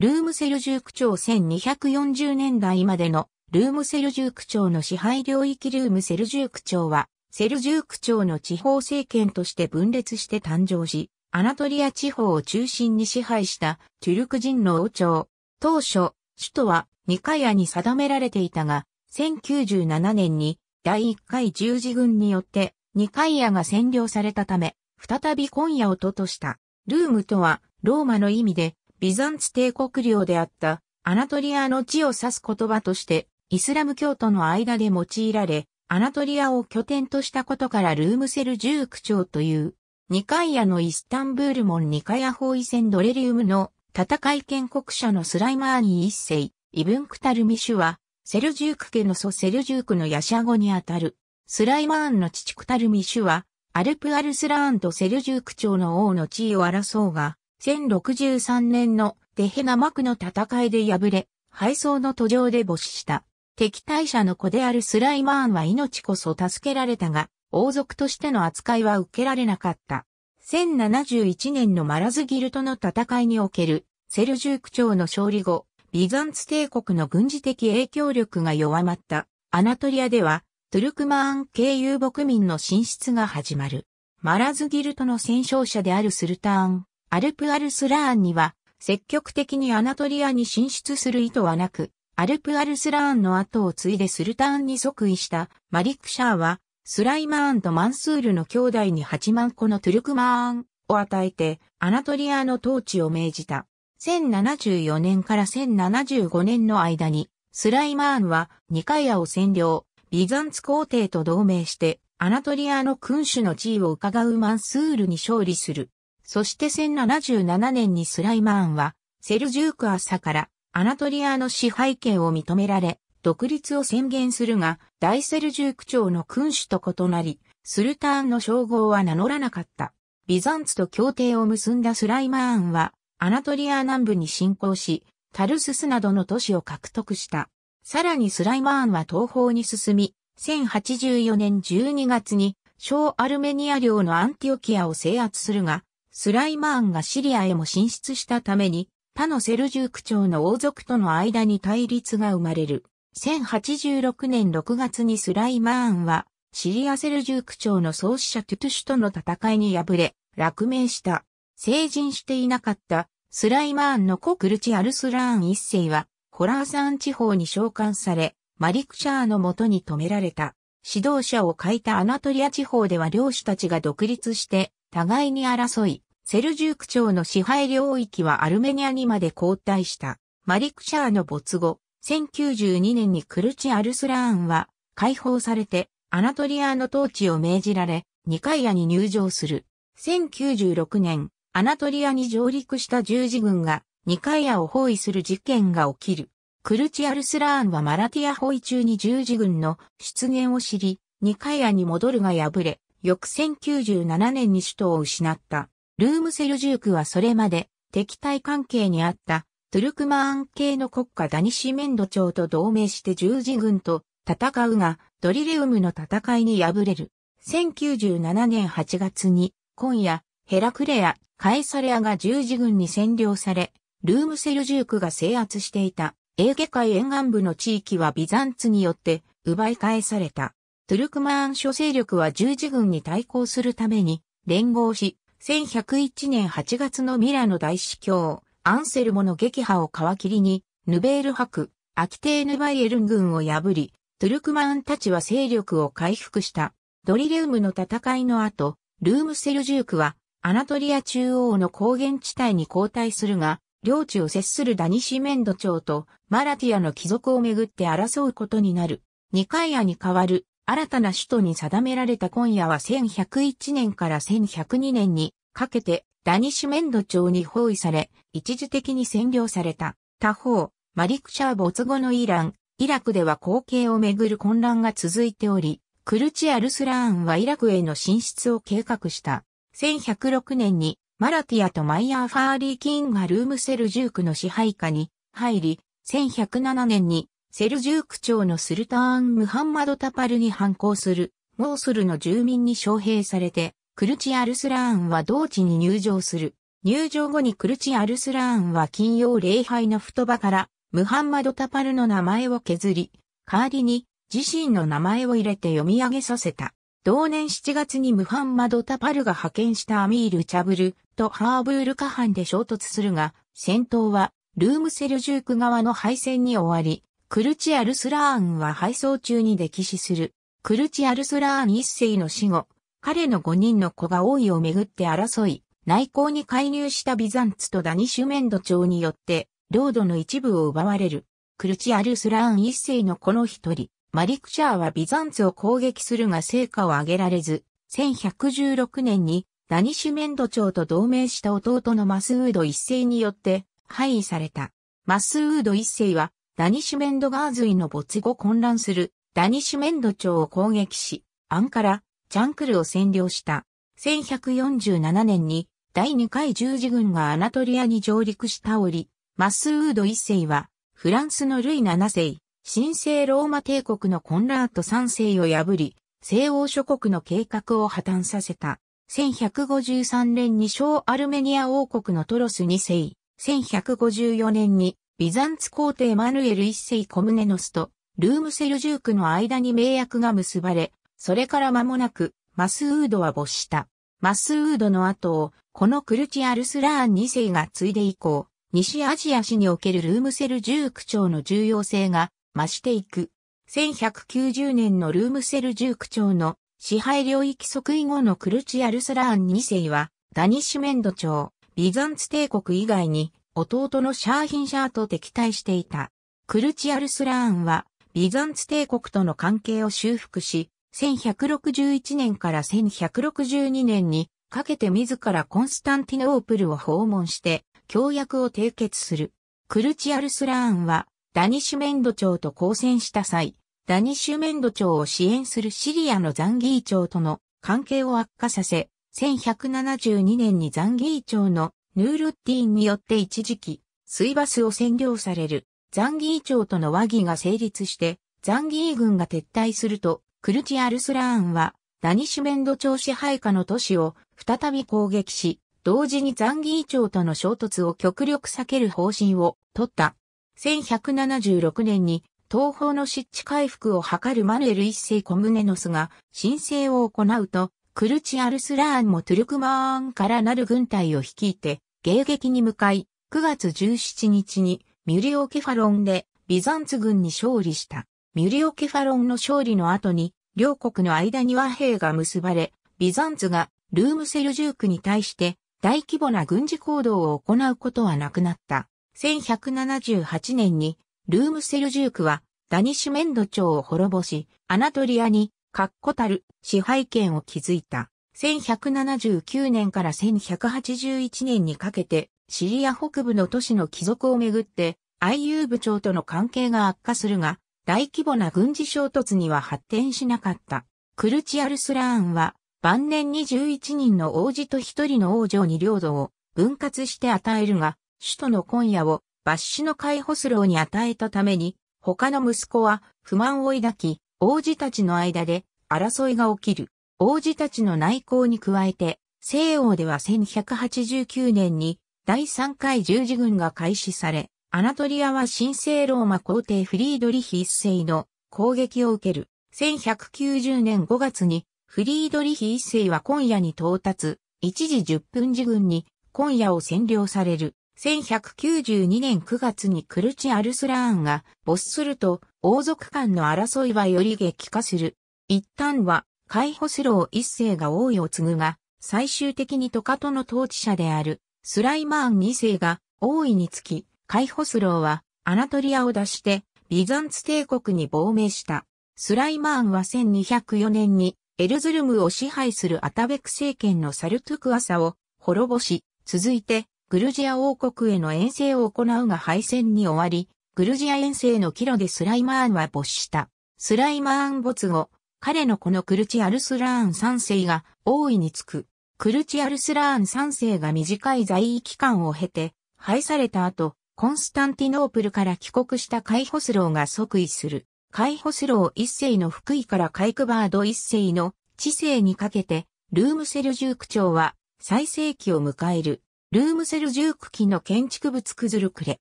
ルームセルジューク朝1240年代までのルームセルジューク朝の支配領域ルームセルジューク朝は、セルジューク朝の地方政権として分裂して誕生し、アナトリア地方を中心に支配したトゥルク人の王朝。当初、首都はニカヤに定められていたが、1097年に第1回十字軍によってニカイアが占領されたため、再び今夜をととした。ルームとはローマの意味でビザンツ帝国領であったアナトリアの地を指す言葉としてイスラム教徒の間で用いられ、アナトリアを拠点としたことからルームセル1区朝という、ニカイアのイスタンブール門ニカヤ包囲戦ドレリウムの戦い建国者のスライマーニ一世、イブンクタルミシュは、セルジューク家の祖セルジュークのヤシャ語にあたる。スライマーンの父クタルミシュは、アルプアルスラーンとセルジューク朝の王の地位を争うが、1063年のデヘナマクの戦いで敗れ、敗走の途上で没死した。敵対者の子であるスライマーンは命こそ助けられたが、王族としての扱いは受けられなかった。1071年のマラズギルとの戦いにおけるセルジューク朝の勝利後、ビザンツ帝国の軍事的影響力が弱まったアナトリアではトゥルクマーン系遊牧民の進出が始まる。マラズギルトの戦勝者であるスルターン、アルプアルスラーンには、積極的にアナトリアに進出する意図はなく、アルプアルスラーンの後を継いでスルターンに即位したマリックシャーは、スライマーンとマンスールの兄弟に8万個のトゥルクマーンを与えて、アナトリアの統治を命じた。1074年から1075年の間に、スライマーンはニカイアを占領、ビザンツ皇帝と同盟して、アナトリアの君主の地位を伺うマンスールに勝利する。そして1077年にスライマーンは、セルジューク朝からアナトリアの支配権を認められ、独立を宣言するが、大セルジューク朝の君主と異なり、スルターンの称号は名乗らなかった。ビザンツと協定を結んだスライマーンは、アナトリア南部に侵攻し、タルススなどの都市を獲得した。さらにスライマーンは東方に進み、1084年12月に、小アルメニア領のアンティオキアを制圧するが、スライマーンがシリアへも進出したために、他のセルジューク朝の王族との間に対立が生まれる。1086年6月にスライマーンは、シリアセルジューク朝の創始者トゥトゥシュとの戦いに敗れ、落命した。成人していなかったスライマーンの子クルチ・アルスラーン一世は、ホラーサン地方に召喚され、マリクシャーの元に止められた。指導者を欠いたアナトリア地方では領主たちが独立して、互いに争い、セルジューク朝の支配領域はアルメニアにまで後退した。マリクシャーの没後、1092年にクルチ・アルスラーンは解放されてアナトリアの統治を命じられ、ニカイアに入場する。1096年、アナトリアに上陸した十字軍がニカイアを包囲する事件が起きる。クルチ・アルスラーンはマラティア包囲中に十字軍の出現を知り、ニカイアに戻るが敗れ、翌1097年に首都を失った。ルームセルジュークはそれまで敵対関係にあったトゥルクマーン系の国家ダニシメンド朝と同盟して十字軍と戦うがドリレウムの戦いに敗れる。1097年8月に今夜ヘラクレア、カエサレアが十字軍に占領され、ルームセルジュークが制圧していたエーゲ海沿岸部の地域はビザンツによって奪い返された。トゥルクマーン諸勢力は十字軍に対抗するために連合し、1101年8月のミラノ大司教、アンセルモの撃破を皮切りに、ヌベール博、アキテーヌバイエルン軍を破り、トゥルクマンたちは勢力を回復した。ドリレウムの戦いの後、ルームセルジュークは、アナトリア中央の高原地帯に交代するが、領地を接するダニシメンド朝とマラティアの貴族をめぐって争うことになる。ニカイアに代わる新たな首都に定められた今夜は1101年から1102年にかけてダニシュメンド町に包囲され、一時的に占領された。他方、マリクシャー没後のイラン、イラクでは後継をめぐる混乱が続いており、クルチアルスラーンはイラクへの進出を計画した。1106年にマラティアとマイヤー・ファーリー・キンがルームセルジュークの支配下に入り、1107年にセルジューク朝のスルターン・ムハンマド・タパルに反抗する、モーソルの住民に招聘されて、クルチ・アルスラーンは同地に入場する。入場後にクルチ・アルスラーンは金曜礼拝の太場から、ムハンマド・タパルの名前を削り、代わりに自身の名前を入れて読み上げさせた。同年7月にムハンマド・タパルが派遣したアミール・チャブルとハーブール・カハンで衝突するが、戦闘はルームセルジューク側の敗戦に終わり、クルチアルスラーンは配送中に溺死する。クルチアルスラーン一世の死後、彼の5人の子が王位をめぐって争い、内向に介入したビザンツとダニシュメンド朝によって、領土の一部を奪われる。クルチアルスラーン一世の子の一人、マリクチャーはビザンツを攻撃するが成果を上げられず、1116年にダニシュメンド朝と同盟した弟のマスウード一世によって、廃位された。マスウード一世はダニシュメンドガーズイの没後混乱するダニシュメンド朝を攻撃し、アンカラ、チャンクルを占領した。1147年に第2回十字軍がアナトリアに上陸した折、マスウード一世は、フランスのルイ7世、神聖ローマ帝国のコンラート3世を破り、西欧諸国の計画を破綻させた。1153年に小アルメニア王国のトロス2世、1154年にビザンツ皇帝マヌエル一世コムネノスとルームセルジュークの間に盟約が結ばれ、それから間もなくマスウードは没した。マスウードの後を、このクルチアルスラーン二世が継いで以降、西アジア市におけるルームセルジューク朝の重要性が増していく。1190年のルームセルジューク朝の支配領域即位後のクルチアルスラーン二世は、ダニッシュメンド朝、ビザンツ帝国以外に、弟のシャーヒンシャーと敵対していた。クルチアルスラーンは、ビザンツ帝国との関係を修復し、1161年から1162年にかけて自らコンスタンティノープルを訪問して、協約を締結する。クルチアルスラーンは、ダニシュメンド朝と交戦した際、ダニシュメンド朝を支援するシリアのザンギー朝との関係を悪化させ、1172年にザンギー朝のヌールッティンによって一時期、水バスを占領される、ザンギー朝との和議が成立して、ザンギー軍が撤退すると、クルチアルスラーンは、ダニシュメンド朝支配下の都市を再び攻撃し、同時にザンギー朝との衝突を極力避ける方針を取った。1176年に東方の湿地回復を図るマヌエル一世コムネノスが申請を行うと、クルチアルスラーンもトゥルクマーンからなる軍隊を率いて、迎撃に向かい、9月17日にミュリオケファロンでビザンツ軍に勝利した。ミュリオケファロンの勝利の後に、両国の間に和平が結ばれ、ビザンツがルームセルジュークに対して大規模な軍事行動を行うことはなくなった。1178年にルームセルジュークはダニシュメンド朝を滅ぼし、アナトリアに確固たる支配権を築いた。1179年から1181年にかけて、シリア北部の都市の貴族をめぐって、IU 部長との関係が悪化するが、大規模な軍事衝突には発展しなかった。クルチアルスラーンは、晩年に11人の王子と1人の王女に領土を分割して与えるが、首都の今夜をバッシュの解放スローに与えたために、他の息子は不満を抱き、王子たちの間で争いが起きる。王子たちの内向に加えて、西欧では1189年に第3回十字軍が開始され、アナトリアは神聖ローマ皇帝フリードリヒ一世の攻撃を受ける。1190年5月にフリードリヒ一世は今夜に到達、1時10分時軍に今夜を占領される。1192年9月にクルチ・アルスラーンが没すると王族間の争いはより激化する。一旦はカイホスロー一世が王位を継ぐが、最終的にトカトの統治者であるスライマーン二世が王位につき、カイホスローはアナトリアを出してビザンツ帝国に亡命した。スライマーンは1204年にエルズルムを支配するアタベク政権のサルトゥクアサを滅ぼし、続いてグルジア王国への遠征を行うが敗戦に終わり、グルジア遠征の帰路でスライマーンは没した。スライマーン没後、彼のこのクルチアルスラーン3世が大いにつく。クルチアルスラーン3世が短い在位期間を経て、廃された後、コンスタンティノープルから帰国したカイホスローが即位する。カイホスロー一世の福井からカイクバード一世の知性にかけて、ルームセルジューク朝は最盛期を迎える。ルームセルジューク期の建築物クズルクレ。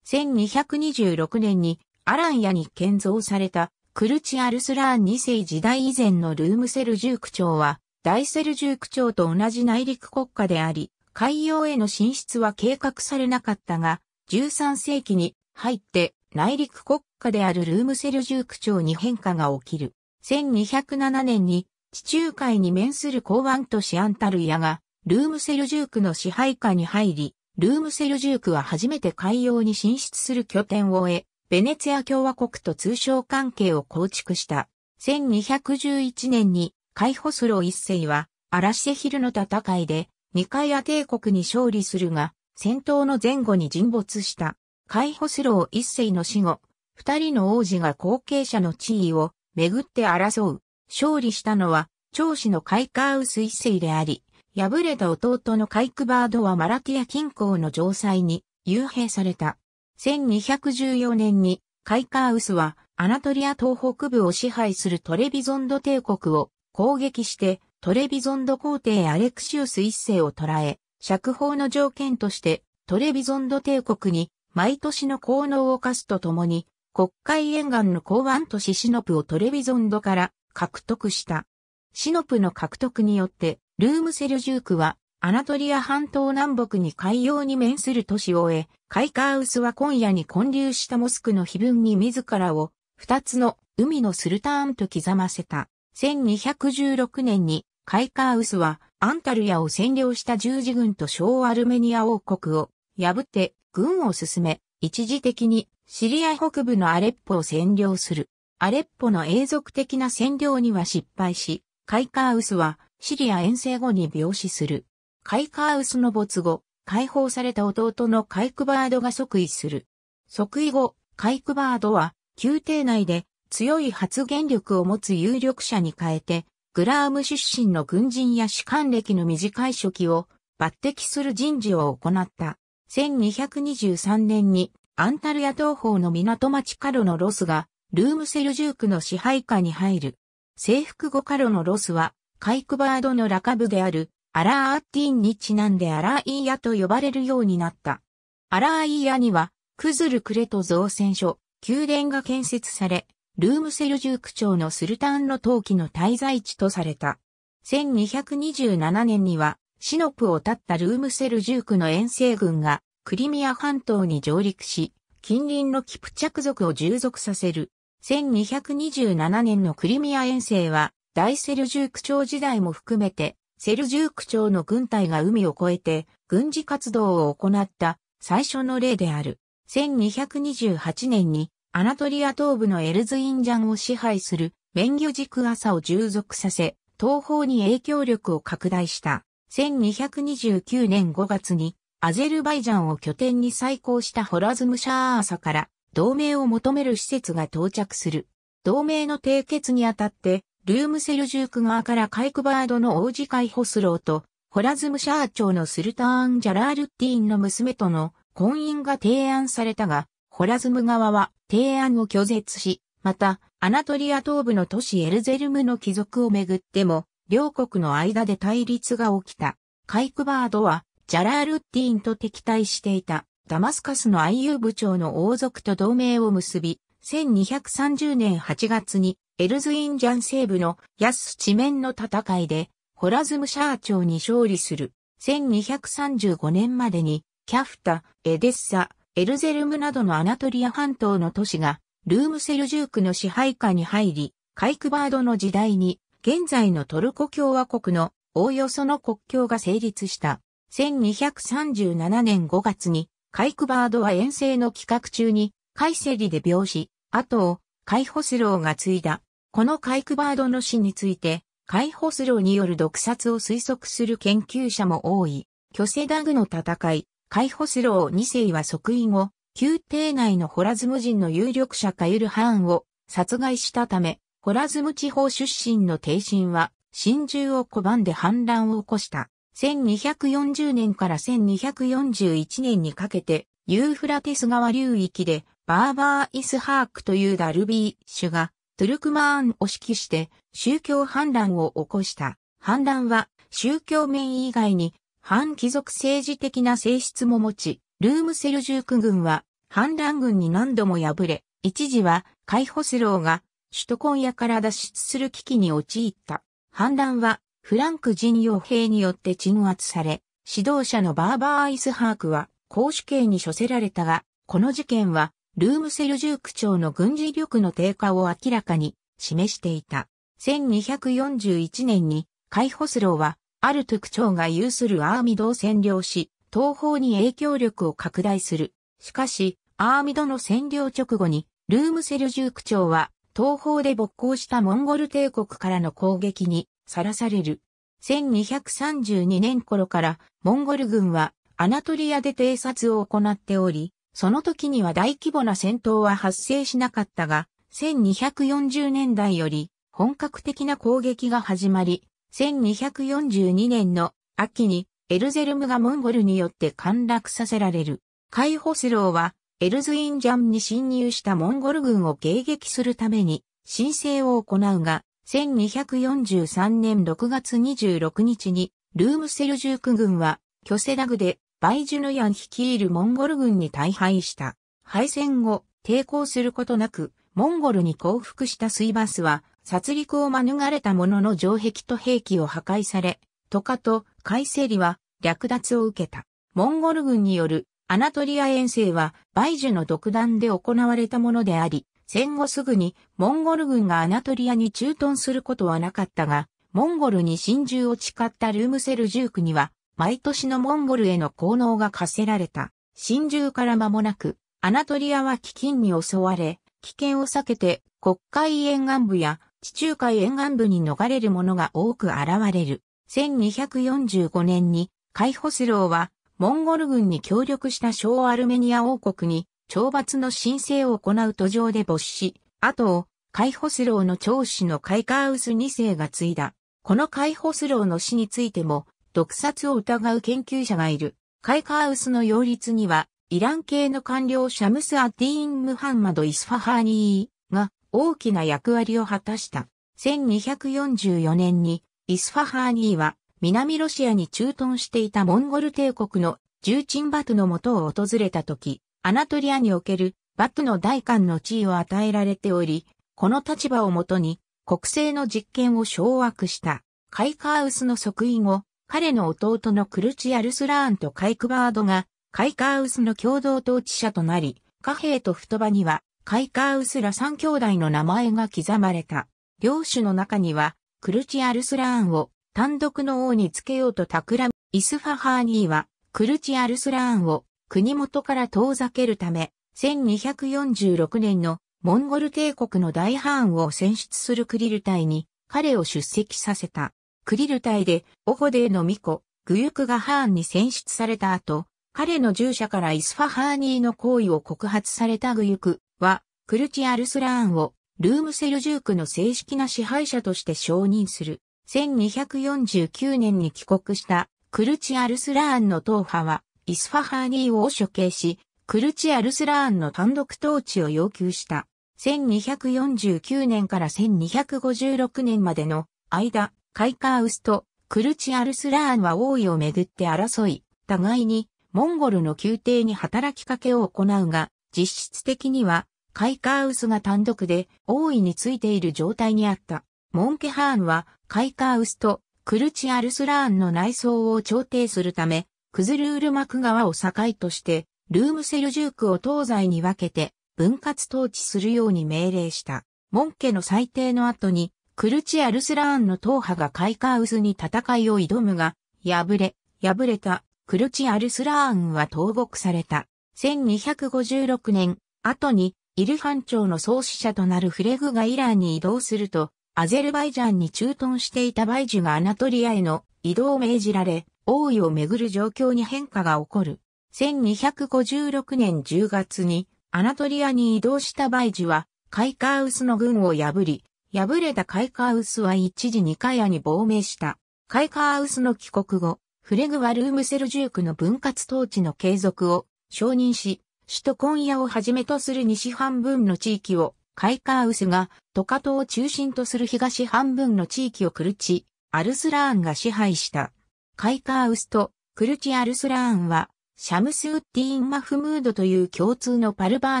1226年にアランヤに建造されたクルチアルスラーン2世時代以前のルームセルジューク朝は、大セルジューク朝と同じ内陸国家であり、海洋への進出は計画されなかったが、13世紀に入って内陸国家であるルームセルジューク朝に変化が起きる。1207年に地中海に面する港湾都市アンタルヤが、ルームセルジュークの支配下に入り、ルームセルジュークは初めて海洋に進出する拠点を得、ベネツィア共和国と通商関係を構築した。1211年にカイホスロー一世はアラシェヒルの戦いでニカイア帝国に勝利するが戦闘の前後に沈没した。カイホスロー一世の死後、二人の王子が後継者の地位をめぐって争う。勝利したのは長子のカイカーウス一世であり、敗れた弟のカイクバードはマラティア近郊の城塞に幽閉された。1214年にカイカーウスはアナトリア東北部を支配するトレビゾンド帝国を攻撃してトレビゾンド皇帝アレクシウス一世を捕らえ、釈放の条件としてトレビゾンド帝国に毎年の功能を課すとともに国会沿岸の港湾都市シノプをトレビゾンドから獲得した。シノプの獲得によってルームセルジュークはアナトリア半島南北に海洋に面する都市を得、カイカーウスは今夜に混流したモスクの碑文に自らを二つの海のスルターンと刻ませた。1216年にカイカーウスはアンタルヤを占領した十字軍と小アルメニア王国を破って軍を進め、一時的にシリア北部のアレッポを占領する。アレッポの永続的な占領には失敗し、カイカーウスはシリア遠征後に病死する。カイカーウスの没後、解放された弟のカイクバードが即位する。即位後、カイクバードは、宮廷内で強い発言力を持つ有力者に変えて、グラーム出身の軍人や士官歴の短い初期を抜擢する人事を行った。1223年にアンタルヤ東方の港町カロのロスがルームセルジュークの支配下に入る。征服後カロのロスはカイクバードのラカ部であるアラーアッティンにちなんでアラーイーヤと呼ばれるようになった。アラーイーヤには、クズルクレト造船所、宮殿が建設され、ルームセルジューク朝のスルタンの陶器の滞在地とされた。1227年には、シノプを立ったルームセルジュークの遠征軍が、クリミア半島に上陸し、近隣のキプチャク族を従属させる。1227年のクリミア遠征は、大セルジューク朝時代も含めて、セルジューク朝の軍隊が海を越えて軍事活動を行った最初の例である。1228年にアナトリア東部のエルズインジャンを支配する免魚軸朝を従属させ、東方に影響力を拡大した。1229年5月にアゼルバイジャンを拠点に再興したホラズムシャー朝から同盟を求める施設が到着する。同盟の締結にあたってルームセルジューク側からカイクバードの王子解放ホスローと、ホラズムシャー長のスルターン・ジャラールッティーンの娘との婚姻が提案されたが、ホラズム側は提案を拒絶し、また、アナトリア東部の都市エルゼルムの貴族をめぐっても、両国の間で対立が起きた。カイクバードは、ジャラールッティーンと敵対していた、ダマスカスの IU 部長の王族と同盟を結び、1230年8月にエルズインジャン西部のヤス地面の戦いでホラズムシャー朝に勝利する。1235年までにキャフタ、エデッサ、エルゼルムなどのアナトリア半島の都市がルームセルジュークの支配下に入り、カイクバードの時代に現在のトルコ共和国のおおよその国境が成立した。1237年5月にカイクバードは遠征の企画中にカイセリで病死、後をカイホスローが継いだ。このカイクバードの死について、カイホスローによる毒殺を推測する研究者も多い。巨セダグの戦い、カイホスロー2世は即位後、宮廷内のホラズム人の有力者カユル・ハーンを殺害したため、ホラズム地方出身の帝神は、真珠を拒んで反乱を起こした。1240年から1241年にかけて、ユーフラテス川流域でバーバー・イスハークというダルビー主が、トゥルクマーンを指揮して宗教反乱を起こした。反乱は宗教面以外に反貴族政治的な性質も持ち、ルームセルジューク軍は反乱軍に何度も敗れ、一時はカイホスローが首都コンヤから脱出する危機に陥った。反乱はフランク人傭兵によって鎮圧され、指導者のバーバー・アイスハークは公主刑に処せられたが、この事件はルームセルジューク朝の軍事力の低下を明らかに示していた。1241年にカイホスローはアルトゥク朝が有するアーミドを占領し、東方に影響力を拡大する。しかし、アーミドの占領直後に、ルームセルジューク朝は、東方で勃興したモンゴル帝国からの攻撃にさらされる。1232年頃から、モンゴル軍はアナトリアで偵察を行っており、その時には大規模な戦闘は発生しなかったが、1240年代より本格的な攻撃が始まり、1242年の秋にエルゼルムがモンゴルによって陥落させられる。カイホスローはエルズインジャンに侵入したモンゴル軍を迎撃するために申請を行うが、1243年6月26日にルームセルジューク軍は、巨セダグでバイジュヌヤン率いるモンゴル軍に大敗した。敗戦後、抵抗することなく、モンゴルに降伏したスイバスは、殺戮を免れた者の城壁と兵器を破壊され、トカとカイセリは略奪を受けた。モンゴル軍によるアナトリア遠征はバイジュの独断で行われたものであり、戦後すぐにモンゴル軍がアナトリアに駐屯することはなかったが、モンゴルに真珠を誓ったルームセル19には毎年のモンゴルへの効能が課せられた。真珠から間もなく、アナトリアは飢饉に襲われ、危険を避けて国会沿岸部や地中海沿岸部に逃れる者が多く現れる。1245年にカイホスローはモンゴル軍に協力した小アルメニア王国に懲罰の申請を行う途上で没し、後をカイホスローの長子のカイカウス2世が継いだ。このカイホスローの死についても毒殺を疑う研究者がいる。カイカーウスの擁立には、イラン系の官僚シャムス・アディーン・ムハンマド・イスファハーニーが大きな役割を果たした。1244年にイスファハーニーは南ロシアに駐屯していたモンゴル帝国の重鎮バトの元を訪れた時、アナトリアにおけるバトの大官の地位を与えられており、この立場をもとに国政の実権を掌握した。カイカーウスの即位後、彼の弟のクルチアルスラーンとカイクバードが、カイカーウスの共同統治者となり、貨幣と太場には、カイカーウスら三兄弟の名前が刻まれた。領主の中には、クルチアルスラーンを単独の王につけようと企む。イスファハーニーは、クルチアルスラーンを国元から遠ざけるため、1246年のモンゴル帝国の大ハーンを選出するクリル隊に彼を出席させた。クリル隊で、オホデーの巫女、グユクがハーンに選出された後、彼の従者からイスファハーニーの行為を告発されたグユクは、クルチアルスラーンを、ルームセルジュークの正式な支配者として承認する。1249年に帰国したクルチアルスラーンの党派は、イスファハーニーを処刑し、クルチアルスラーンの単独統治を要求した。1249年から1256年までの間、カイカーウスとクルチアルスラーンは王位をめぐって争い、互いにモンゴルの宮廷に働きかけを行うが、実質的にはカイカーウスが単独で王位についている状態にあった。モンケハーンはカイカーウスとクルチアルスラーンの内装を調停するため、クズルール幕川を境として、ルームセルジュークを東西に分けて分割統治するように命令した。モン家の裁定の後に、クルチアルスラーンの党派がカイカウスに戦いを挑むが、敗れ、敗れたクルチアルスラーンは投獄された。1256年、後にイルハン朝の創始者となるフレグがイランに移動すると、アゼルバイジャンに駐屯していたバイジュがアナトリアへの移動を命じられ、王位をめぐる状況に変化が起こる。1256年10月にアナトリアに移動したバイジュは、カイカーウスの軍を破り、敗れたカイカーウスは一時ニカヤに亡命した。カイカーウスの帰国後、フレグワルームセルジュークの分割統治の継続を承認し、首都コンヤをはじめとする西半分の地域をカイカーウスがトカトを中心とする東半分の地域をクルチ、アルスラーンが支配した。カイカーウスとクルチアルスラーンはシャムスウッディーン・マフムードという共通のパルバー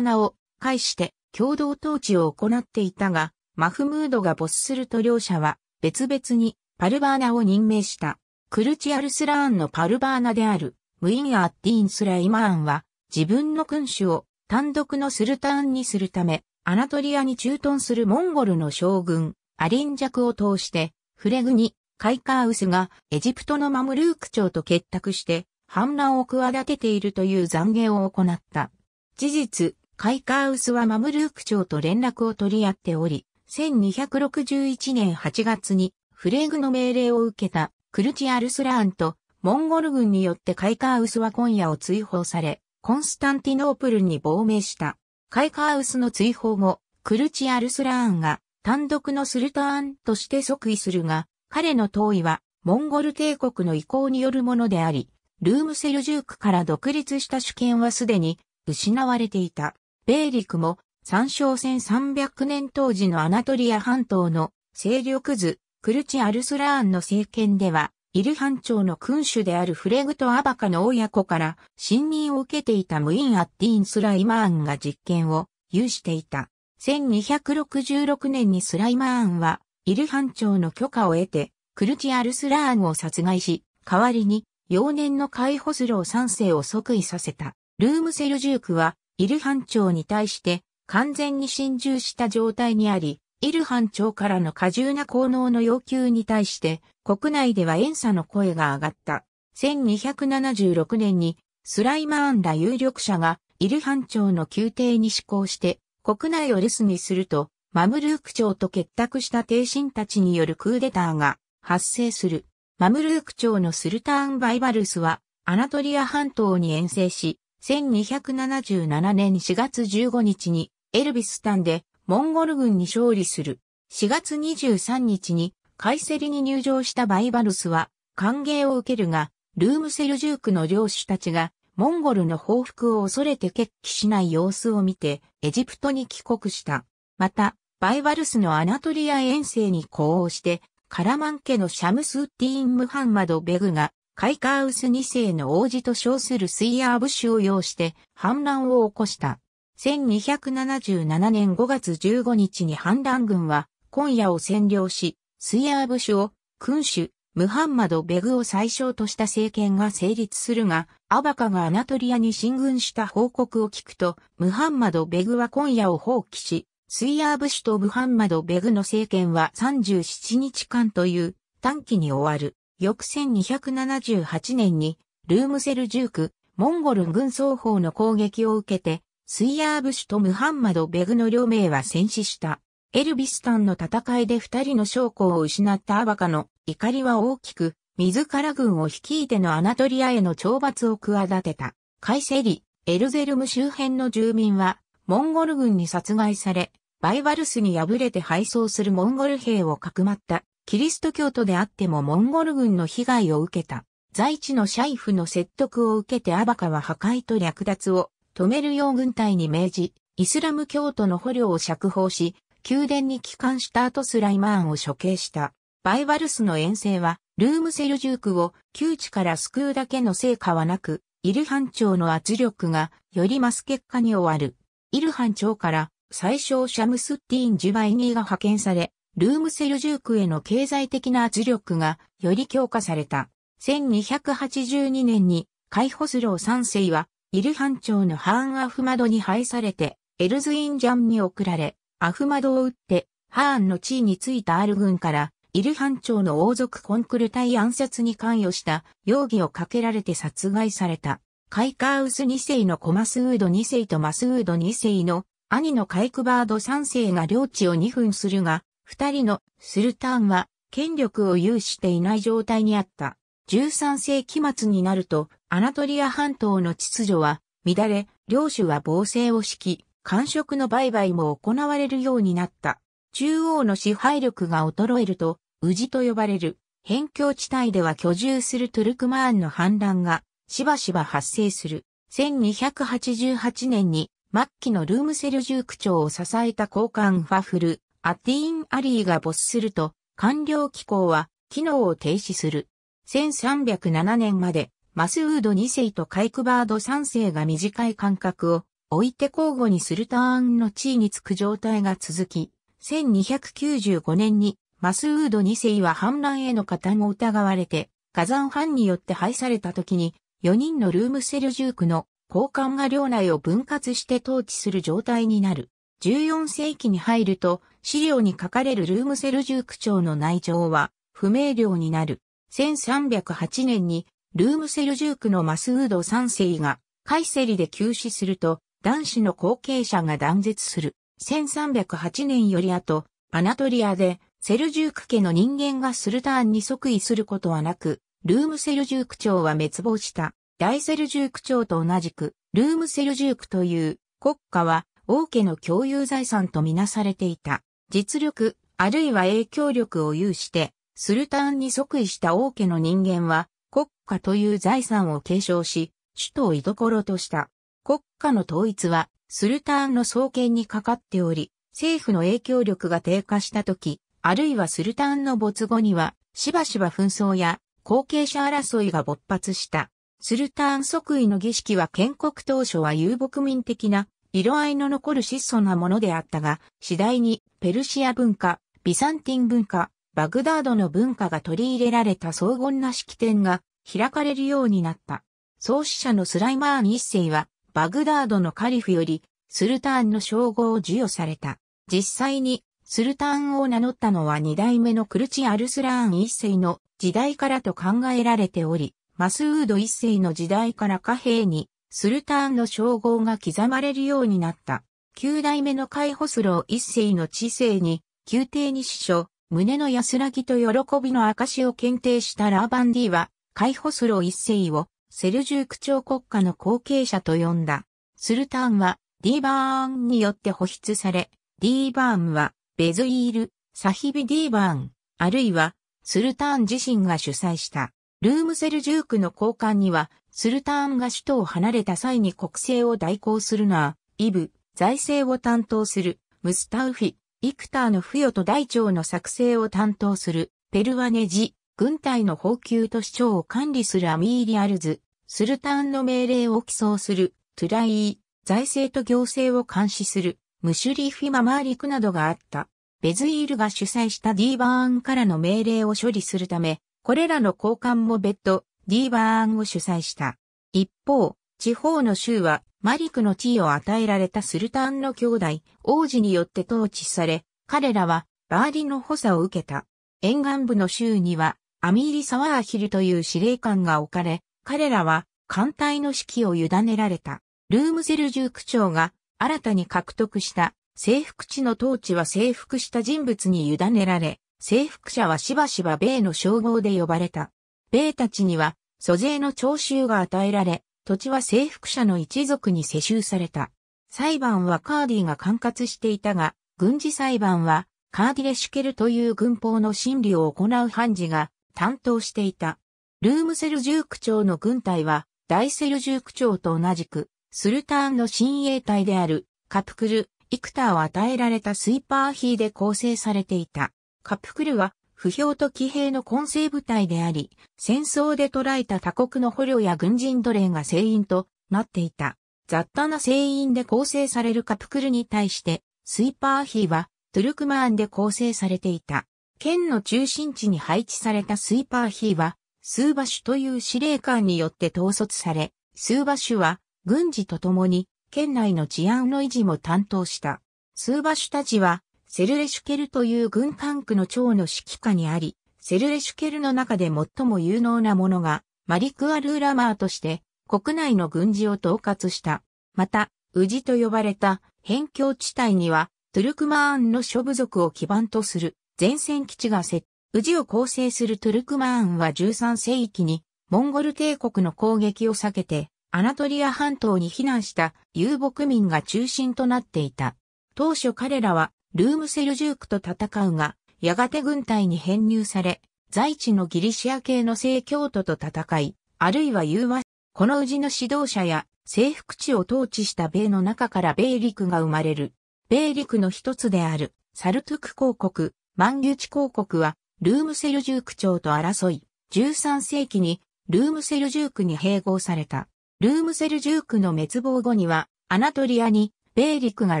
ナを介して共同統治を行っていたが、マフムードが没すると両者は別々にパルバーナを任命した。クルチアルスラーンのパルバーナであるムイン・アッディン・スライマーンは自分の君主を単独のスルターンにするためアナトリアに駐屯するモンゴルの将軍アリンジャクを通してフレグにカイカーウスがエジプトのマムルーク朝と結託して反乱を企てているという懺悔を行った。事実、カイカーウスはマムルーク朝と連絡を取り合っており、1261年8月にフレーグの命令を受けたクルチアルスラーンとモンゴル軍によってカイカーウスは今夜を追放され、コンスタンティノープルに亡命した。カイカーウスの追放後、クルチアルスラーンが単独のスルターンとして即位するが、彼の統位はモンゴル帝国の意向によるものであり、ルームセルジュークから独立した主権はすでに失われていた。ベーリクも参照1300年当時のアナトリア半島の勢力図、クルチ・アルスラーンの政権では、イルハン朝の君主であるフレグとアバカの親子から信任を受けていたムイン・アッティン・スライマーンが実権を有していた。1266年にスライマーンは、イルハン朝の許可を得て、クルチ・アルスラーンを殺害し、代わりに、幼年のカイホスロー3世を即位させた。ルームセルジュークは、イルハン朝に対して、完全に侵入した状態にあり、イルハン朝からの過重な効能の要求に対して、国内では遠差の声が上がった。1276年に、スライマーンら有力者が、イルハン朝の宮廷に施行して、国内を留守にすると、マムルーク朝と結託した帝臣たちによるクーデターが発生する。マムルーク朝のスルターン・バイバルスは、アナトリア半島に遠征し、1277年4月15日にエルビスタンでモンゴル軍に勝利する。4月23日にカイセリに入場したバイバルスは歓迎を受けるが、ルームセルジュークの領主たちがモンゴルの報復を恐れて決起しない様子を見てエジプトに帰国した。また、バイバルスのアナトリア遠征に呼応して、カラマン家のシャムスッティーン・ムハンマド・ベグがカイカーウス2世の王子と称するスイヤーブシュを要して反乱を起こした。1277年5月15日に反乱軍は、今夜を占領し、スイアーブ首を、君主、ムハンマド・ベグを最小とした政権が成立するが、アバカがアナトリアに進軍した報告を聞くと、ムハンマド・ベグは今夜を放棄し、スイアーブ首とムハンマド・ベグの政権は37日間という短期に終わる。翌1278年に、ルームセルジューク、モンゴル軍双方の攻撃を受けて、スイヤーブシュとムハンマド・ベグの両名は戦死した。エルビスタンの戦いで二人の将校を失ったアバカの怒りは大きく、自ら軍を率いてのアナトリアへの懲罰を企てた。カイセリ、エルゼルム周辺の住民は、モンゴル軍に殺害され、バイバルスに敗れて敗走するモンゴル兵をかくまった。キリスト教徒であってもモンゴル軍の被害を受けた。在地のシャイフの説得を受けてアバカは破壊と略奪を止めるよう軍隊に命じ、イスラム教徒の捕虜を釈放し、宮殿に帰還した後スライマーンを処刑した。バイバルスの遠征は、ルームセルジュークを窮地から救うだけの成果はなく、イルハン朝の圧力がより増す結果に終わる。イルハン朝から最小シャムスッティーン・ジュバイニーが派遣され、ルームセルジュークへの経済的な圧力がより強化された。1282年にカイホスロー3世はイルハン朝のハーン・アフマドに配されて、エルズ・イン・ジャンに送られ、アフマドを撃って、ハーンの地位についたアル軍から、イルハン朝の王族コンクル隊暗殺に関与した容疑をかけられて殺害された。カイカーウス2世のコマスウード2世とマスウード2世の兄のカイクバード3世が領地を2分するが、2人のスルターンは権力を有していない状態にあった。13世紀末になるとアナトリア半島の秩序は乱れ、領主は暴政を敷き、官職の売買も行われるようになった。中央の支配力が衰えると、宇治と呼ばれる、辺境地帯では居住するトゥルクマーンの反乱が、しばしば発生する。1288年に、末期のルームセルジュークを支えた高官ファフル、アティーン・アリーが没すると、官僚機構は、機能を停止する。1307年まで、マスウード2世とカイクバード3世が短い間隔を置いて交互にするターンの地位につく状態が続き、1295年にマスウード2世は反乱への加担を疑われて、火山藩によって廃された時に、4人のルームセルジュークの高官が領内を分割して統治する状態になる。14世紀に入ると、資料に書かれるルームセルジューク朝の内情は不明瞭になる。1308年にルームセルジュークのマスウード3世が、カイセリで急死すると、男子の後継者が断絶する。1308年より後、アナトリアで、セルジューク家の人間がスルターンに即位することはなく、ルームセルジューク朝は滅亡した。大セルジューク朝と同じく、ルームセルジュークという国家は王家の共有財産とみなされていた。実力、あるいは影響力を有して、スルターンに即位した王家の人間は、国家という財産を継承し、首都を居所とした。国家の統一は、スルターンの創建にかかっており、政府の影響力が低下した時、あるいはスルターンの没後には、しばしば紛争や後継者争いが勃発した。スルターン即位の儀式は建国当初は遊牧民的な色合いの残る質素なものであったが、次第にペルシア文化、ビサンティン文化、バグダードの文化が取り入れられた荘厳な式典が開かれるようになった。創始者のスライマーン一世は、バグダードのカリフより、スルターンの称号を授与された。実際に、スルターンを名乗ったのは二代目のクルチ・アルスラーン一世の時代からと考えられており、マスウード一世の時代から貨幣に、スルターンの称号が刻まれるようになった。九代目のカイホスロー一世の知性に、宮廷に師匠、胸の安らぎと喜びの証を検定したラーバンディは、カイホスロ一世をセルジューク朝国家の後継者と呼んだ。スルターンはディーバーンによって保筆され、ディーバーンはベズイール、サヒビディーバーン、あるいはスルターン自身が主催した。ルームセルジュークの交換には、スルターンが首都を離れた際に国政を代行するな、イブ、財政を担当する、ムスタウフィ、イクターの付与と大腸の作成を担当する、ペルワネジ、軍隊の補給と市長を管理するアミーリアルズ、スルタンの命令を起草する、トゥライー、財政と行政を監視する、ムシュリフィママーリクなどがあった。ベズイールが主催したディーバーンからの命令を処理するため、これらの交換も別途、ディーバーンを主催した。一方、地方の州はマリクの地位を与えられたスルタンの兄弟、王子によって統治され、彼らはバーリの補佐を受けた。沿岸部の州には、アミーリ・サワーヒルという司令官が置かれ、彼らは艦隊の指揮を委ねられた。ルームゼル住区長が新たに獲得した征服地の統治は征服した人物に委ねられ、征服者はしばしば米の称号で呼ばれた。米たちには租税の徴収が与えられ、土地は征服者の一族に世襲された。裁判はカーディが管轄していたが、軍事裁判はカーディレシュケルという軍法の審理を行う判事が担当していた。ルームセルジューク長の軍隊は、大セルジューク長と同じく、スルターンの親衛隊である、カプクル、イクターを与えられたスイパーヒーで構成されていた。カプクルは、不評と騎兵の混成部隊であり、戦争で捕らえた他国の捕虜や軍人奴隷が聖員となっていた。雑多な聖員で構成されるカプクルに対して、スイパーヒーはトゥルクマーンで構成されていた。県の中心地に配置されたスイパーヒーは、スーバシュという司令官によって統率され、スーバシュは軍事とともに県内の治安の維持も担当した。スーバシュたちはセルレシュケルという軍管区の長の指揮下にあり、セルレシュケルの中で最も有能なものが、マリクア・ルーラマーとして、国内の軍事を統括した。また、宇治と呼ばれた辺境地帯には、トゥルクマーンの諸部族を基盤とする前線基地が設、宇治を構成するトゥルクマーンは13世紀に、モンゴル帝国の攻撃を避けて、アナトリア半島に避難した遊牧民が中心となっていた。当初彼らはルームセルジュークと戦うが、やがて軍隊に編入され、在地のギリシア系の聖教徒と戦い、あるいはう和、この氏の指導者や征服地を統治した米の中から米陸が生まれる。米陸の一つである、サルトゥク公国、マンギュチ公国は、ルームセルジューク朝と争い、13世紀に、ルームセルジュークに併合された。ルームセルジュークの滅亡後には、アナトリアに米陸が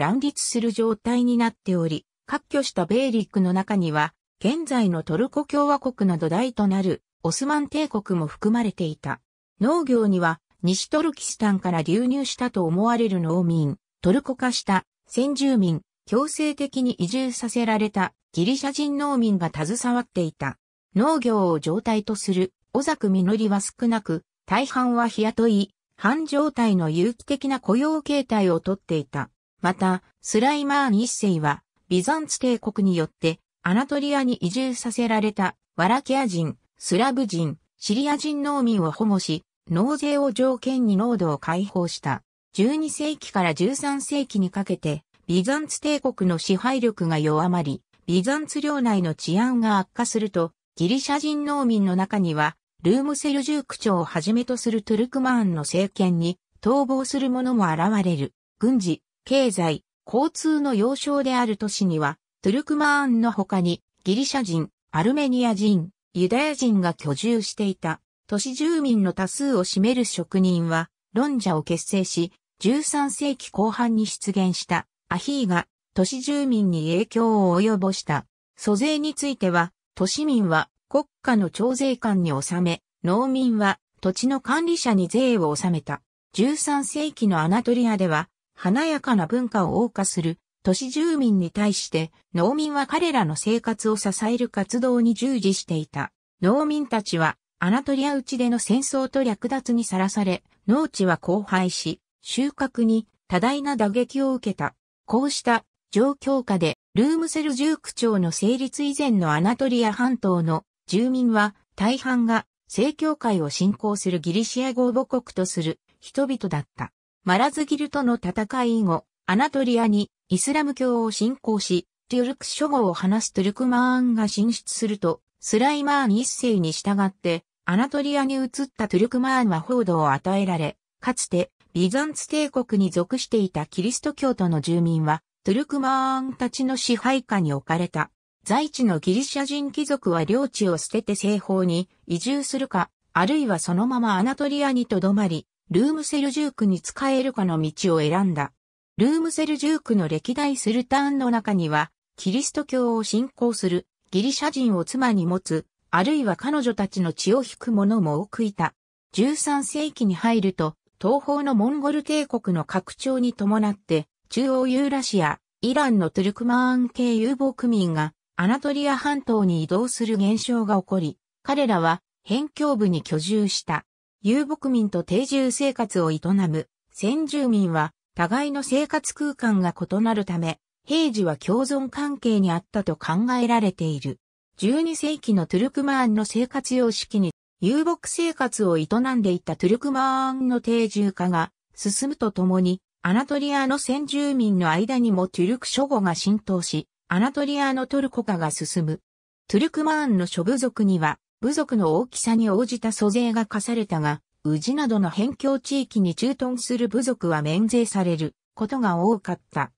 乱立する状態になっており、割拠した米陸の中には、現在のトルコ共和国の土台となるオスマン帝国も含まれていた。農業には西トルキスタンから流入したと思われる農民、トルコ化した先住民、強制的に移住させられたギリシャ人農民が携わっていた。農業を状態とする小作実りは少なく、大半は日雇い、半状態の有機的な雇用形態をとっていた。また、スライマーン一世は、ビザンツ帝国によって、アナトリアに移住させられた、ワラキア人、スラブ人、シリア人農民を保護し、納税を条件に濃度を解放した。12世紀から13世紀にかけて、ビザンツ帝国の支配力が弱まり、ビザンツ領内の治安が悪化すると、ギリシャ人農民の中には、ルームセルジューク朝をはじめとするトゥルクマーンの政権に逃亡する者も現れる。軍事、経済、交通の要衝である都市には、トゥルクマーンの他にギリシャ人、アルメニア人、ユダヤ人が居住していた。都市住民の多数を占める職人は、ロンジャを結成し、13世紀後半に出現したアヒーが都市住民に影響を及ぼした。租税については、都市民は国家の徴税官に納め、農民は土地の管理者に税を納めた。13世紀のアナトリアでは、華やかな文化を謳歌する都市住民に対して農民は彼らの生活を支える活動に従事していた。農民たちはアナトリア内での戦争と略奪にさらされ、農地は荒廃し、収穫に多大な打撃を受けた。こうした状況下でルームセルジュークの成立以前のアナトリア半島の住民は大半が正教会を信仰するギリシア語母国とする人々だった。マラズギルとの戦い以後、アナトリアにイスラム教を信仰し、トゥルク諸語を話すトゥルクマーンが進出すると、スライマーン一世に従って、アナトリアに移ったトゥルクマーンは報道を与えられ、かつてビザンツ帝国に属していたキリスト教徒の住民は、トゥルクマーンたちの支配下に置かれた。在地のギリシャ人貴族は領地を捨てて西方に移住するか、あるいはそのままアナトリアに留まり、ルームセルジュークに仕えるかの道を選んだ。ルームセルジュークの歴代スルターンの中には、キリスト教を信仰するギリシャ人を妻に持つ、あるいは彼女たちの血を引く者も多くいた。13世紀に入ると、東方のモンゴル帝国の拡張に伴って、中央ユーラシア、イランのトゥルクマーン系遊牧民がアナトリア半島に移動する現象が起こり、彼らは辺境部に居住した。遊牧民と定住生活を営む先住民は互いの生活空間が異なるため、平時は共存関係にあったと考えられている。12世紀のトゥルクマーンの生活様式に遊牧生活を営んでいたトゥルクマーンの定住化が進むとともに、アナトリアの先住民の間にもトゥルク諸語が浸透し、アナトリアのトルコ化が進む。トゥルクマーンの諸部族には、部族の大きさに応じた租税が課されたが、宇治などの辺境地域に駐屯する部族は免税されることが多かった。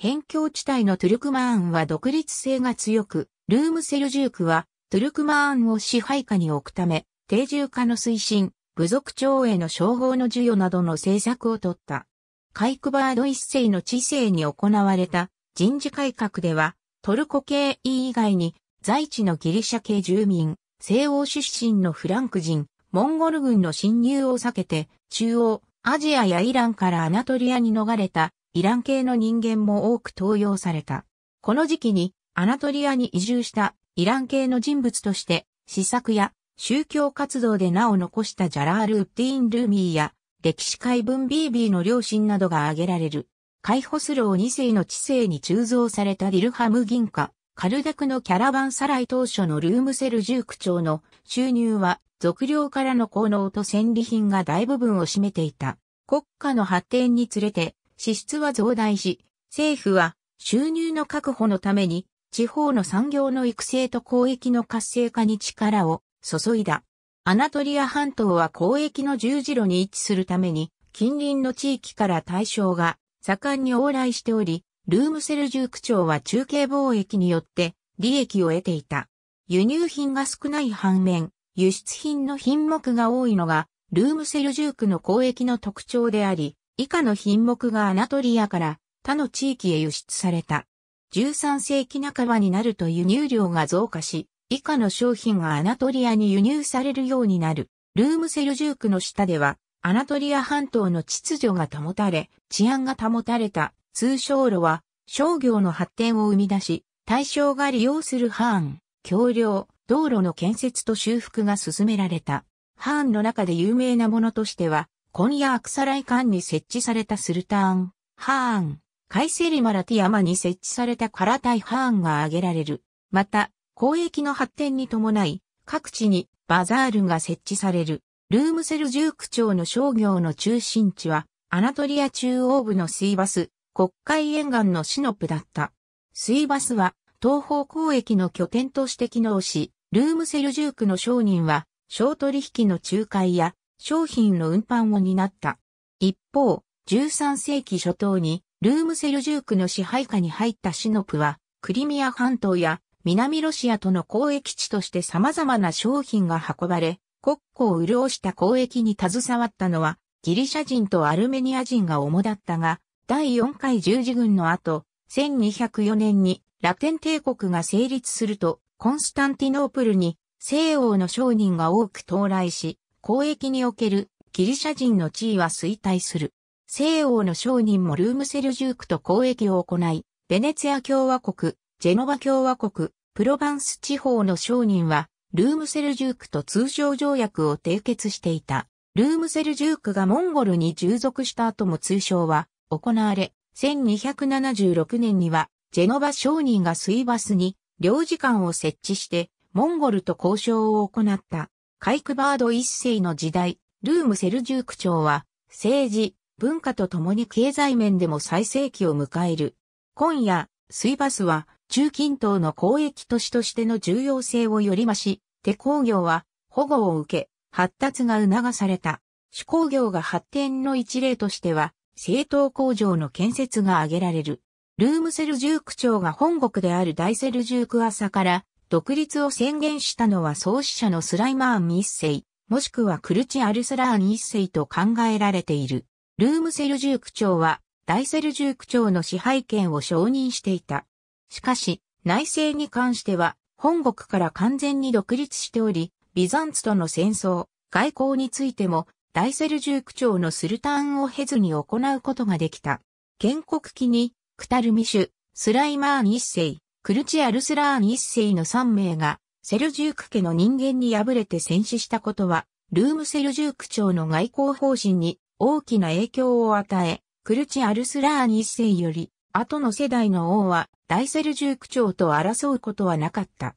辺境地帯のトゥルクマーンは独立性が強く、ルームセルジュークはトゥルクマーンを支配下に置くため、定住化の推進、部族長への称号の授与などの政策を取った。カイクバード一世の知性に行われた人事改革では、トルコ系 E 以外に、在地のギリシャ系住民、西欧出身のフランク人、モンゴル軍の侵入を避けて、中央、アジアやイランからアナトリアに逃れた、イラン系の人間も多く登用された。この時期に、アナトリアに移住したイラン系の人物として、施策や宗教活動で名を残したジャラール・ウッディーン・ルーミーや、歴史怪文 BB の両親などが挙げられる。カイホスロー2世の知性に鋳造されたディルハム銀貨、カルダクのキャラバンサライ当初のルームセルジューク町の収入は、俗領からの効能と戦利品が大部分を占めていた。国家の発展につれて、支出は増大し、政府は収入の確保のために、地方の産業の育成と交易の活性化に力を注いだ。アナトリア半島は交易の十字路に位置するために、近隣の地域から対象が盛んに往来しており、ルームセルジューク朝は中継貿易によって利益を得ていた。輸入品が少ない反面、輸出品の品目が多いのが、ルームセルジュークの交易の特徴であり、以下の品目がアナトリアから他の地域へ輸出された。13世紀半ばになると輸入量が増加し、以下の商品がアナトリアに輸入されるようになる。ルームセルジュークの下では、アナトリア半島の秩序が保たれ、治安が保たれた通商路は商業の発展を生み出し、対象が利用するハーン、橋梁、道路の建設と修復が進められた。ハーンの中で有名なものとしては、今夜アクサライ間に設置されたスルターン、ハーン、カイセリマラティ山に設置されたカラタイハーンが挙げられる。また、交易の発展に伴い、各地にバザールが設置される。ルームセルジューク町の商業の中心地は、アナトリア中央部のスイバス、国会沿岸のシノプだった。スイバスは、東方交易の拠点として機能し、ルームセルジュークの商人は、商取引の仲介や、商品の運搬を担った。一方、13世紀初頭に、ルームセルジュークの支配下に入ったシノプは、クリミア半島や南ロシアとの交易地として様々な商品が運ばれ、国庫を潤した交易に携わったのは、ギリシャ人とアルメニア人が主だったが、第4回十字軍の後、1204年にラテン帝国が成立すると、コンスタンティノープルに西欧の商人が多く到来し、交易におけるギリシャ人の地位は衰退する。西欧の商人もルームセルジュークと交易を行い、ベネツィア共和国、ジェノバ共和国、プロバンス地方の商人はルームセルジュークと通商条約を締結していた。ルームセルジュークがモンゴルに従属した後も通商は行われ、1276年にはジェノバ商人が水バスに領事館を設置してモンゴルと交渉を行った。カイクバード一世の時代、ルームセルジューク朝は政治、文化とともに経済面でも最盛期を迎える。今夜、水バスは中近東の交易都市としての重要性をより増し、手工業は保護を受け、発達が促された。手工業が発展の一例としては、製陶工場の建設が挙げられる。ルームセルジューク朝が本国である大セルジューク朝から独立を宣言したのは創始者のスライマーン一世、もしくはクルチアルスラーン一世と考えられている。ルームセルジューク朝は大セルジューク朝の支配権を承認していた。しかし、内政に関しては、本国から完全に独立しており、ビザンツとの戦争、外交についても、大セルジューク朝のスルターンを経ずに行うことができた。建国期に、クタルミシュ、スライマーン一世、クルチアルスラーン一世の3名が、セルジューク家の人間に敗れて戦死したことは、ルームセルジューク朝の外交方針に大きな影響を与え、クルチアルスラーン一世より、後の世代の王は大セルジューク朝と争うことはなかった。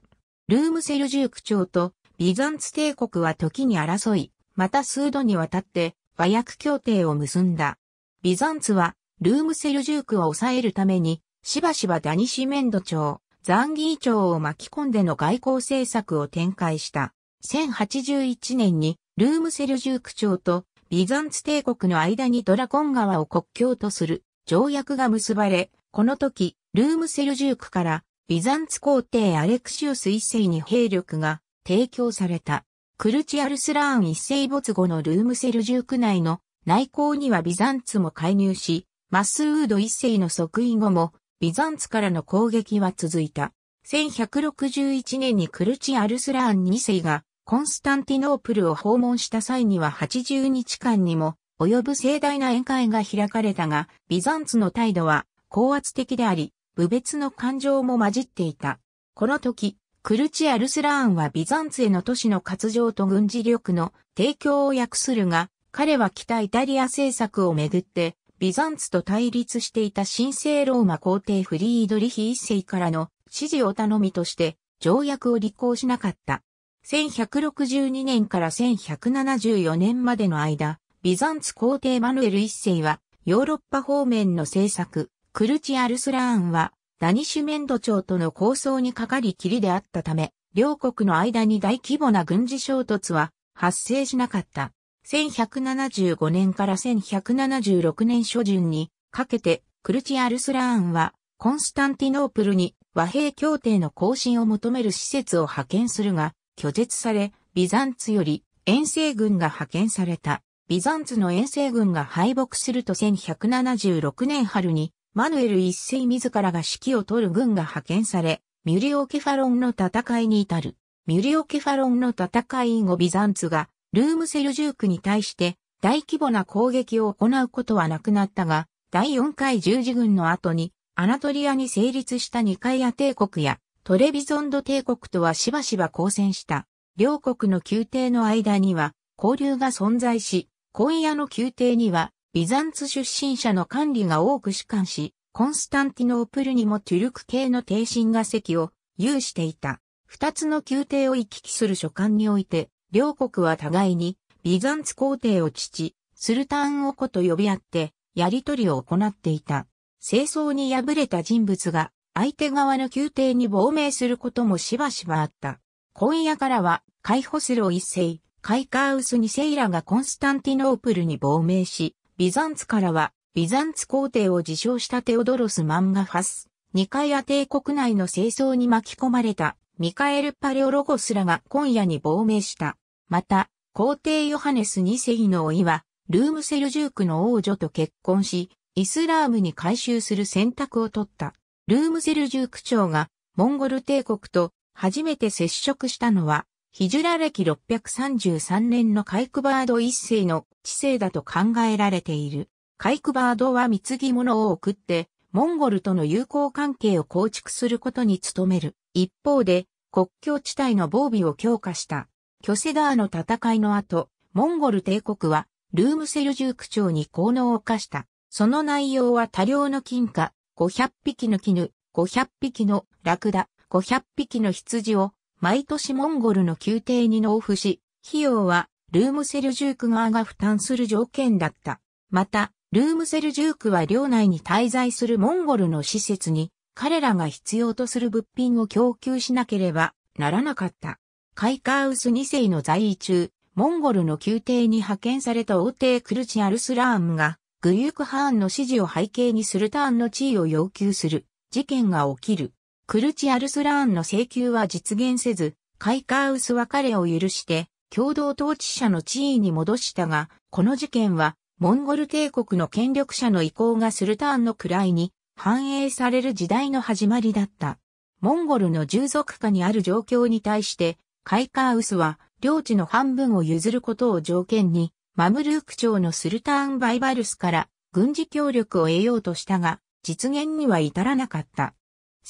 ルームセルジューク朝とビザンツ帝国は時に争い、また数度にわたって和訳協定を結んだ。ビザンツはルームセルジュークを抑えるために、しばしばダニシメンド朝、ザンギー朝を巻き込んでの外交政策を展開した。1081年にルームセルジューク朝とビザンツ帝国の間にドラゴン川を国境とする条約が結ばれ、この時、ルームセルジュークからビザンツ皇帝アレクシウス一世に兵力が提供された。クルチアルスラーン一世没後のルームセルジューク内の内向にはビザンツも介入し、マスウード一世の即位後もビザンツからの攻撃は続いた。1161年にクルチアルスラーン二世がコンスタンティノープルを訪問した際には80日間にも及ぶ盛大な宴会が開かれたが、ビザンツの態度は高圧的であり、無別の感情も混じっていた。この時、クルチア・ルスラーンはビザンツへの都市の割譲と軍事力の提供を訳するが、彼は北イタリア政策をめぐって、ビザンツと対立していた神聖ローマ皇帝フリードリヒ一世からの支持を頼みとして、条約を履行しなかった。1162年から1174年までの間、ビザンツ皇帝マヌエル一世は、ヨーロッパ方面の政策、クルチアルスラーンは、ダニシュメンド朝との構想にかかりきりであったため、両国の間に大規模な軍事衝突は発生しなかった。1175年から1176年初旬にかけて、クルチアルスラーンは、コンスタンティノープルに和平協定の更新を求める施設を派遣するが、拒絶され、ビザンツより遠征軍が派遣された。ビザンツの遠征軍が敗北すると1176年春に、マヌエル一世自らが指揮を取る軍が派遣され、ミュリオケファロンの戦いに至る。ミュリオケファロンの戦い後ビザンツが、ルームセルジュークに対して、大規模な攻撃を行うことはなくなったが、第4回十字軍の後に、アナトリアに成立したニカイア帝国や、トレビゾンド帝国とはしばしば交戦した。両国の宮廷の間には、交流が存在し、今夜の宮廷には、ビザンツ出身者の管理が多く主管し、コンスタンティノープルにもトゥルク系の帝神が席を有していた。二つの宮廷を行き来する書簡において、両国は互いに、ビザンツ皇帝を父、スルタンを子と呼び合って、やりとりを行っていた。清掃に敗れた人物が、相手側の宮廷に亡命することもしばしばあった。今夜からは、解放するを一世、カイカーウス2世イラがコンスタンティノープルに亡命し、ビザンツからは、ビザンツ皇帝を自称したテオドロス・マンガファス、ニカイア帝国内の清掃に巻き込まれた、ミカエル・パレオロゴスらが今夜に亡命した。また、皇帝ヨハネス2世の老いは、ルームセルジュークの王女と結婚し、イスラームに改宗する選択を取った。ルームセルジューク朝が、モンゴル帝国と初めて接触したのは、ヒジュラ歴633年のカイクバード一世の知性だと考えられている。カイクバードは貢ぎ物を送って、モンゴルとの友好関係を構築することに努める。一方で、国境地帯の防備を強化した。キョセダーの戦いの後、モンゴル帝国は、ルームセルジューク朝に効能を課した。その内容は多量の金貨、500匹の絹、500匹のラクダ、500匹の羊を毎年モンゴルの宮廷に納付し、費用はルームセルジューク側が負担する条件だった。また、ルームセルジュークは領内に滞在するモンゴルの施設に彼らが必要とする物品を供給しなければならなかった。カイカウス2世の在位中、モンゴルの宮廷に派遣された王帝クルチアルスラームがグユークハーンの指示を背景にするターンの地位を要求する事件が起きる。クルチ・アルスラーンの請求は実現せず、カイカーウスは彼を許して、共同統治者の地位に戻したが、この事件は、モンゴル帝国の権力者の意向がスルターンの位に反映される時代の始まりだった。モンゴルの従属下にある状況に対して、カイカーウスは、領地の半分を譲ることを条件に、マムルーク朝のスルターン・バイバルスから軍事協力を得ようとしたが、実現には至らなかった。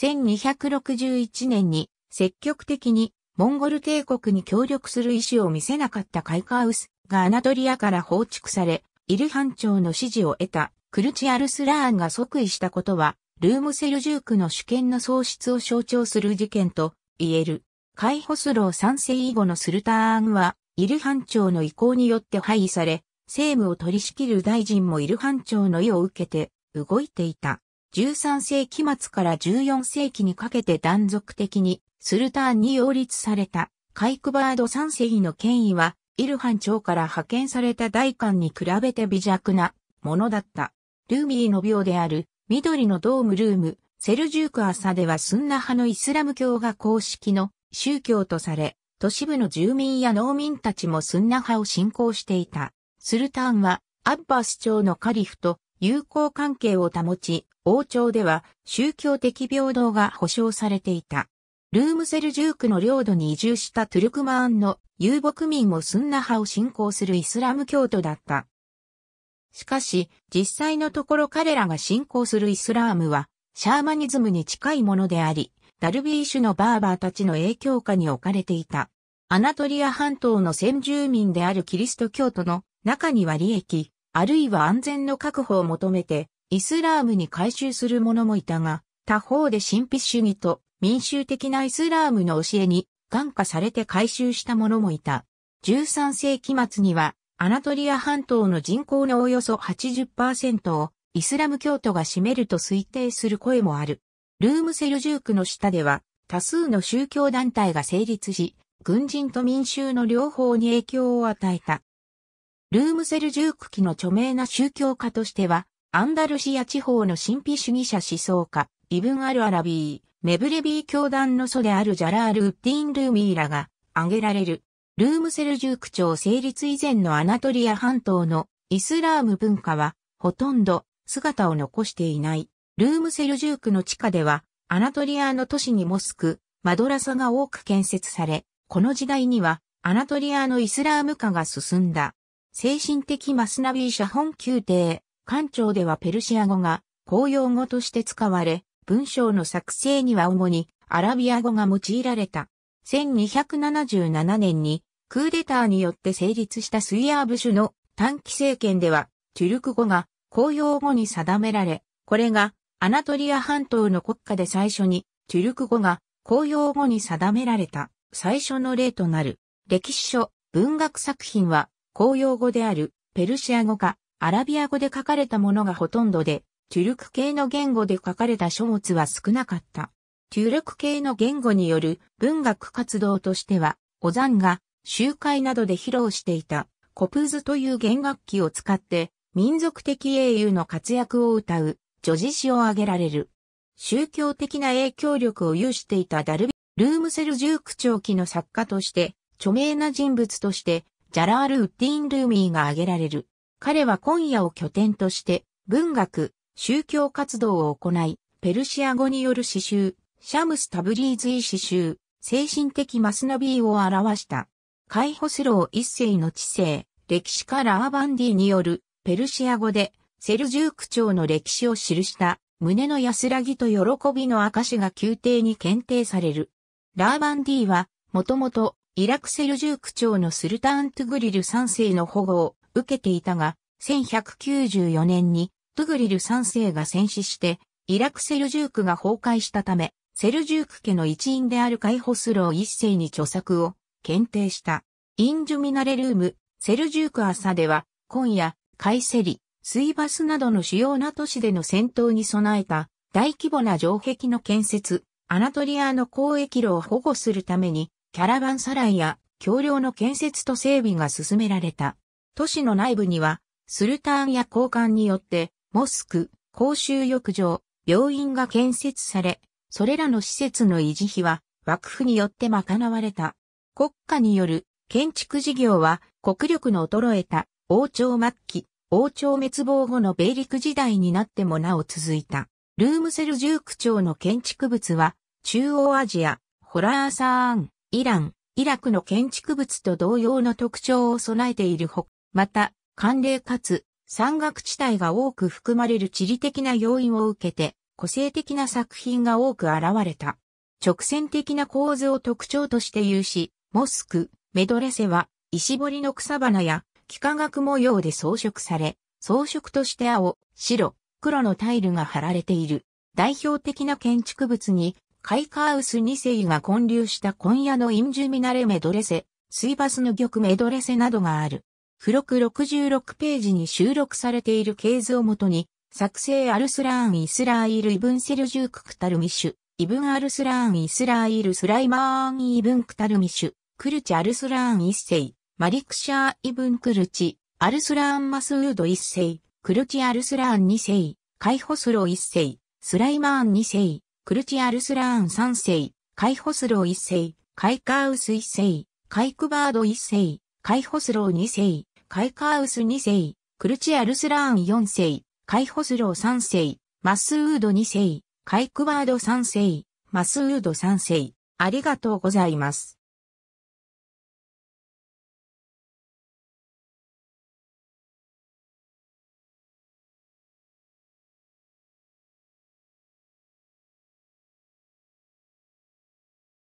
1261年に積極的にモンゴル帝国に協力する意思を見せなかったカイカウスがアナトリアから放逐され、イルハン朝の支持を得たクルチアルスラーンが即位したことは、ルームセルジュークの主権の喪失を象徴する事件と言える。カイホスロー3世以後のスルターンは、イルハン朝の意向によって廃位され、政務を取り仕切る大臣もイルハン朝の意を受けて動いていた。13世紀末から14世紀にかけて断続的にスルターンに擁立されたカイクバード3世の権威はイルハン朝から派遣された大官に比べて微弱なものだった。ルーミーの廟である緑のドームルーム、セルジューク朝ではスンナ派のイスラム教が公式の宗教とされ、都市部の住民や農民たちもスンナ派を信仰していた。スルターンはアッバス朝のカリフと友好関係を保ち、王朝では宗教的平等が保障されていた。ルームセルジュークの領土に移住したトゥルクマーンの遊牧民もスンナ派を信仰するイスラム教徒だった。しかし、実際のところ彼らが信仰するイスラームは、シャーマニズムに近いものであり、ダルビーシュのバーバーたちの影響下に置かれていた。アナトリア半島の先住民であるキリスト教徒の中には利益、あるいは安全の確保を求めて、イスラームに改宗する者もいたが、他方で神秘主義と民衆的なイスラームの教えに感化されて改宗した者もいた。13世紀末には、アナトリア半島の人口のおよそ80%をイスラム教徒が占めると推定する声もある。ルームセルジュークの下では、多数の宗教団体が成立し、軍人と民衆の両方に影響を与えた。ルームセルジューク期の著名な宗教家としては、アンダルシア地方の神秘主義者思想家、イブン・アル・アラビー、メブレビー教団の祖であるジャラール・ウッディン・ルーミーらが挙げられる。ルームセルジューク朝成立以前のアナトリア半島のイスラーム文化はほとんど姿を残していない。ルームセルジュークの地下ではアナトリアの都市にモスク、マドラサが多く建設され、この時代にはアナトリアのイスラーム化が進んだ。精神的マスナビー社本宮廷、官庁ではペルシア語が公用語として使われ、文章の作成には主にアラビア語が用いられた。1277年にクーデターによって成立したスイアーブ首の短期政権では、トゥルク語が公用語に定められ、これがアナトリア半島の国家で最初にトゥルク語が公用語に定められた最初の例となる。歴史書、文学作品は公用語であるペルシア語かアラビア語で書かれたものがほとんどで、トゥルク系の言語で書かれた書物は少なかった。トゥルク系の言語による文学活動としては、オザンが集会などで披露していたコプーズという弦楽器を使って民族的英雄の活躍を歌う女子詩を挙げられる。宗教的な影響力を有していたダルビ、ルームセルジューク長期の作家として著名な人物としてジャラール・ウッディン・ルーミーが挙げられる。彼は今夜を拠点として、文学、宗教活動を行い、ペルシア語による詩集、シャムス・タブリーズイ詩集、精神的マスナビーを表した。カイホスロー一世の知性、歴史家ラーバンディによる、ペルシア語で、セルジューク朝の歴史を記した、胸の安らぎと喜びの証が宮廷に検定される。ラーバンディは、もともと、イラクセルジューク朝のスルタン・トゥグリル3世の保護を受けていたが、1194年にトゥグリル3世が戦死して、イラクセルジュークが崩壊したため、セルジューク家の一員であるカイホスロー一世に著作を検定した。インジュミナレルーム、セルジューク朝では、今夜、カイセリ、スイバスなどの主要な都市での戦闘に備えた大規模な城壁の建設、アナトリアの交易路を保護するために、キャラバンサライや橋梁の建設と整備が進められた。都市の内部には、スルターンや交換によって、モスク、公衆浴場、病院が建設され、それらの施設の維持費は幕府によって賄われた。国家による建築事業は国力の衰えた王朝末期、王朝滅亡後の米陸時代になってもなお続いた。ルームセルジュークの建築物は中央アジア、ホラーサーン、イラン、イラクの建築物と同様の特徴を備えているほ、また、寒冷かつ山岳地帯が多く含まれる地理的な要因を受けて、個性的な作品が多く現れた。直線的な構図を特徴として有し、モスク、メドレセは、石彫りの草花や、幾何学模様で装飾され、装飾として青、白、黒のタイルが貼られている。代表的な建築物にカイカウス2世が混流した今夜のインジュミナレメドレセ、スイバスの玉メドレセなどがある。付録66ページに収録されている経図をもとに、作成アルスラーン・イスラーイル・イブン・セルジューク・クタルミシュ、イブン・アルスラーン・イスラーイル・スライマーン・イブン・クタルミシュ、クルチ・アルスラーン・イッセイ、マリクシャー・イブン・クルチ、アルスラーン・マスウード・イッセイ、クルチ・アルスラーン・二世、カイホスロ・イッセイ、スライマーン二世、クルチアルスラーン3世、カイホスロー1世、カイカーウス1世、カイクバード1世、カイホスロー2世、カイカーウス2世、クルチアルスラーン4世、カイホスロー3世、マスウード2世、カイクバード3世、マスウード3世、ありがとうございます。